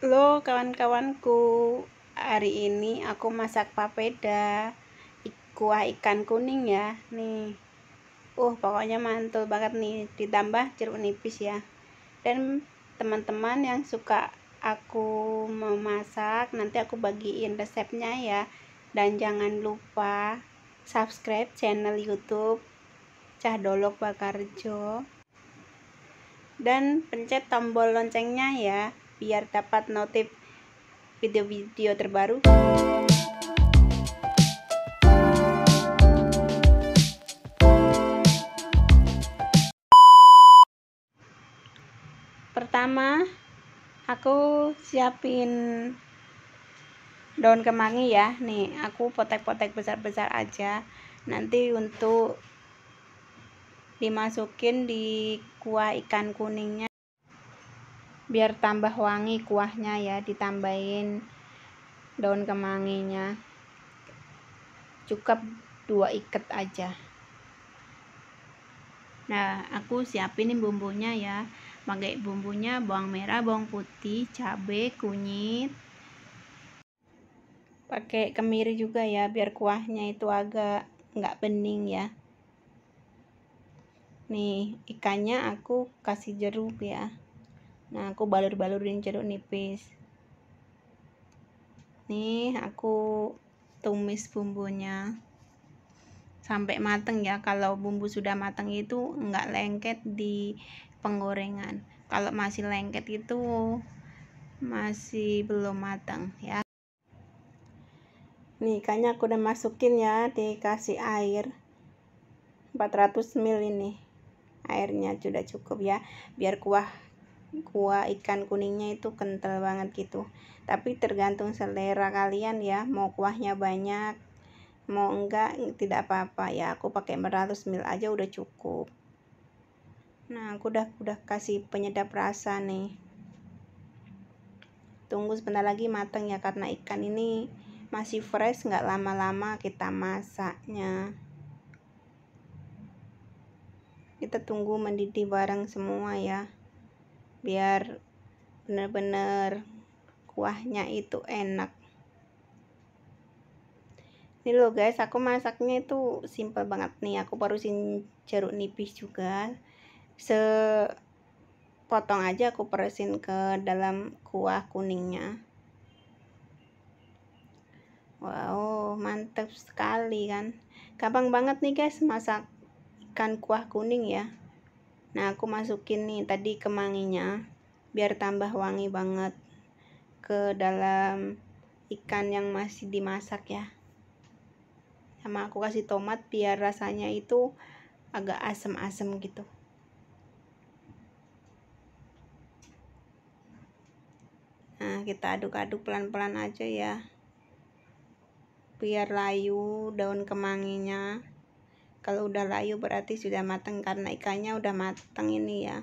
Halo kawan-kawanku Hari ini aku masak papeda Kuah ikan kuning ya Nih Uh pokoknya mantul banget nih Ditambah jeruk nipis ya Dan teman-teman yang suka Aku memasak Nanti aku bagiin resepnya ya Dan jangan lupa Subscribe channel youtube Cah Dolok Bakarjo Dan pencet tombol loncengnya ya biar dapat notif video-video terbaru. Pertama, aku siapin daun kemangi ya. Nih, aku potek-potek besar-besar aja. Nanti untuk dimasukin di kuah ikan kuningnya biar tambah wangi kuahnya ya ditambahin daun kemanginya cukup dua ikat aja nah aku siapin bumbunya ya pakai bumbunya bawang merah bawang putih cabai kunyit pakai kemiri juga ya biar kuahnya itu agak nggak bening ya nih ikannya aku kasih jeruk ya nah aku balur-balurin jeruk nipis nih aku tumis bumbunya sampai mateng ya kalau bumbu sudah mateng itu enggak lengket di penggorengan kalau masih lengket itu masih belum matang ya nih ikannya aku udah masukin ya dikasih air 400 ml ini airnya sudah cukup ya biar kuah kuah ikan kuningnya itu kental banget gitu tapi tergantung selera kalian ya mau kuahnya banyak mau enggak tidak apa-apa ya aku pakai 400 ml aja udah cukup nah aku udah udah kasih penyedap rasa nih tunggu sebentar lagi matang ya karena ikan ini masih fresh nggak lama-lama kita masaknya kita tunggu mendidih bareng semua ya biar benar-benar kuahnya itu enak ini loh guys aku masaknya itu simple banget nih aku perusin jeruk nipis juga se potong aja aku peresin ke dalam kuah kuningnya wow mantap sekali kan gampang banget nih guys masak ikan kuah kuning ya Nah, aku masukin nih tadi kemanginya biar tambah wangi banget ke dalam ikan yang masih dimasak ya. Sama aku kasih tomat biar rasanya itu agak asem-asem gitu. Nah, kita aduk-aduk pelan-pelan aja ya. Biar layu daun kemanginya kalau udah layu berarti sudah matang karena ikannya udah matang ini ya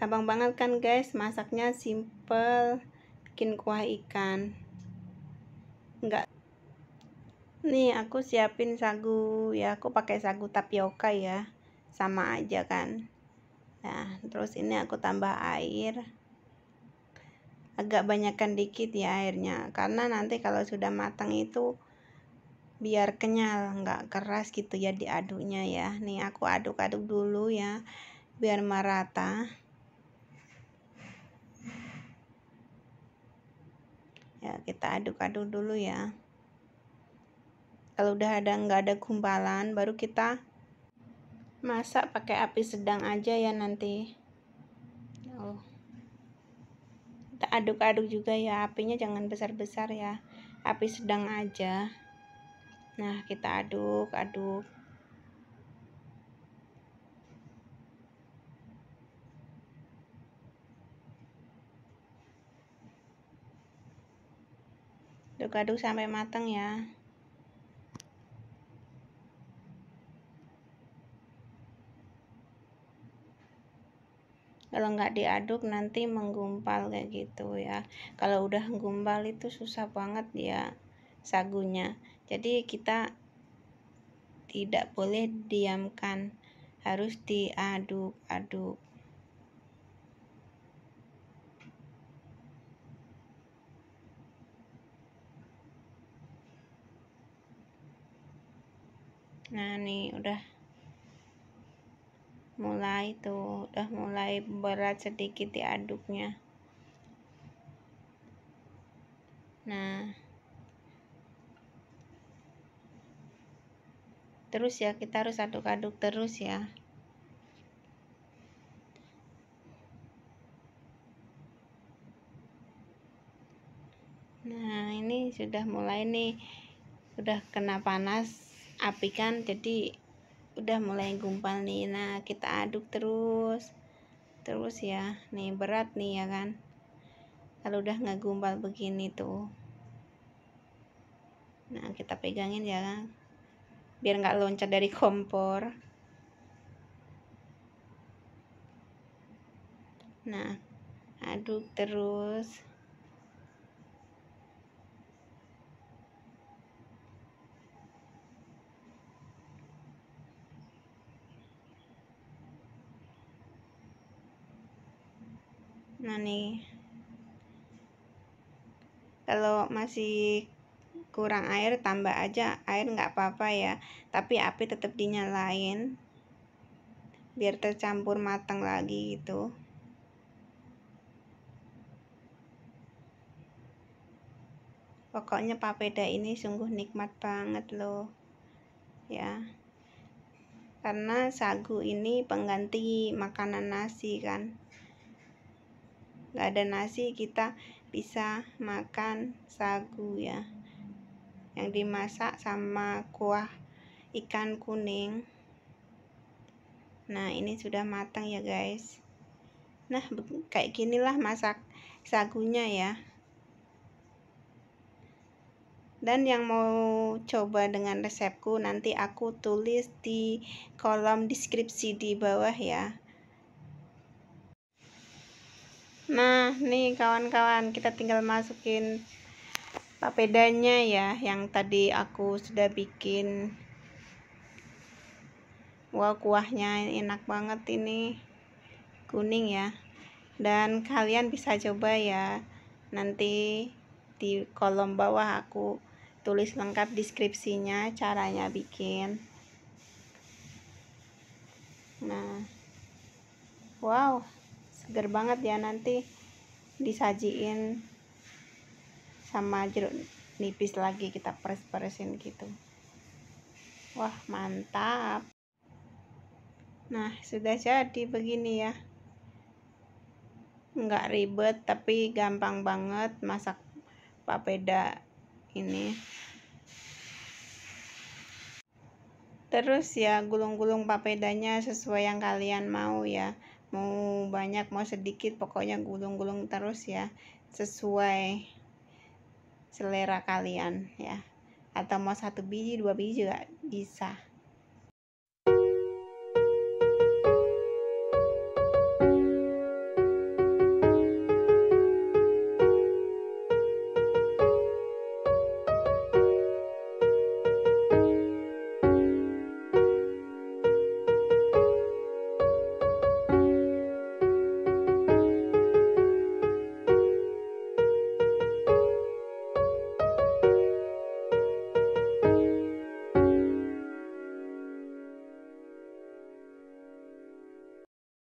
gampang banget kan guys masaknya simple bikin kuah ikan enggak nih aku siapin sagu ya aku pakai sagu tapioka ya sama aja kan nah terus ini aku tambah air agak banyakkan dikit ya airnya karena nanti kalau sudah matang itu biar kenyal nggak keras gitu ya diaduknya ya nih aku aduk-aduk dulu ya biar merata ya kita aduk-aduk dulu ya kalau udah ada nggak ada gumpalan baru kita masak pakai api sedang aja ya nanti oh kita aduk-aduk juga ya apinya jangan besar-besar ya api sedang aja nah kita aduk-aduk aduk-aduk sampai matang ya kalau nggak diaduk nanti menggumpal kayak gitu ya kalau udah gumpal itu susah banget ya sagunya jadi kita tidak boleh diamkan harus diaduk-aduk Nah, nih udah mulai tuh udah mulai berat sedikit diaduknya nah terus ya kita harus aduk-aduk terus ya nah ini sudah mulai nih udah kena panas api kan jadi udah mulai gumpal nih nah kita aduk terus terus ya nih berat nih ya kan kalau udah nggak gumpal begini tuh nah kita pegangin ya kan biar nggak loncat dari kompor nah aduk terus nah nih kalau masih kurang air tambah aja air nggak apa-apa ya tapi api tetap dinyalain biar tercampur matang lagi gitu pokoknya papeda ini sungguh nikmat banget loh ya karena sagu ini pengganti makanan nasi kan nggak ada nasi kita bisa makan sagu ya yang dimasak sama kuah ikan kuning nah ini sudah matang ya guys nah kayak ginilah masak sagunya ya dan yang mau coba dengan resepku nanti aku tulis di kolom deskripsi di bawah ya nah nih kawan-kawan kita tinggal masukin papedanya ya yang tadi aku sudah bikin wah kuahnya enak banget ini kuning ya dan kalian bisa coba ya nanti di kolom bawah aku tulis lengkap deskripsinya caranya bikin nah wow seger banget ya nanti disajiin sama jeruk nipis lagi kita peres-peresin gitu wah mantap nah sudah jadi begini ya nggak ribet tapi gampang banget masak papeda ini terus ya gulung-gulung papedanya sesuai yang kalian mau ya mau banyak mau sedikit pokoknya gulung-gulung terus ya sesuai selera kalian ya atau mau satu biji dua biji juga bisa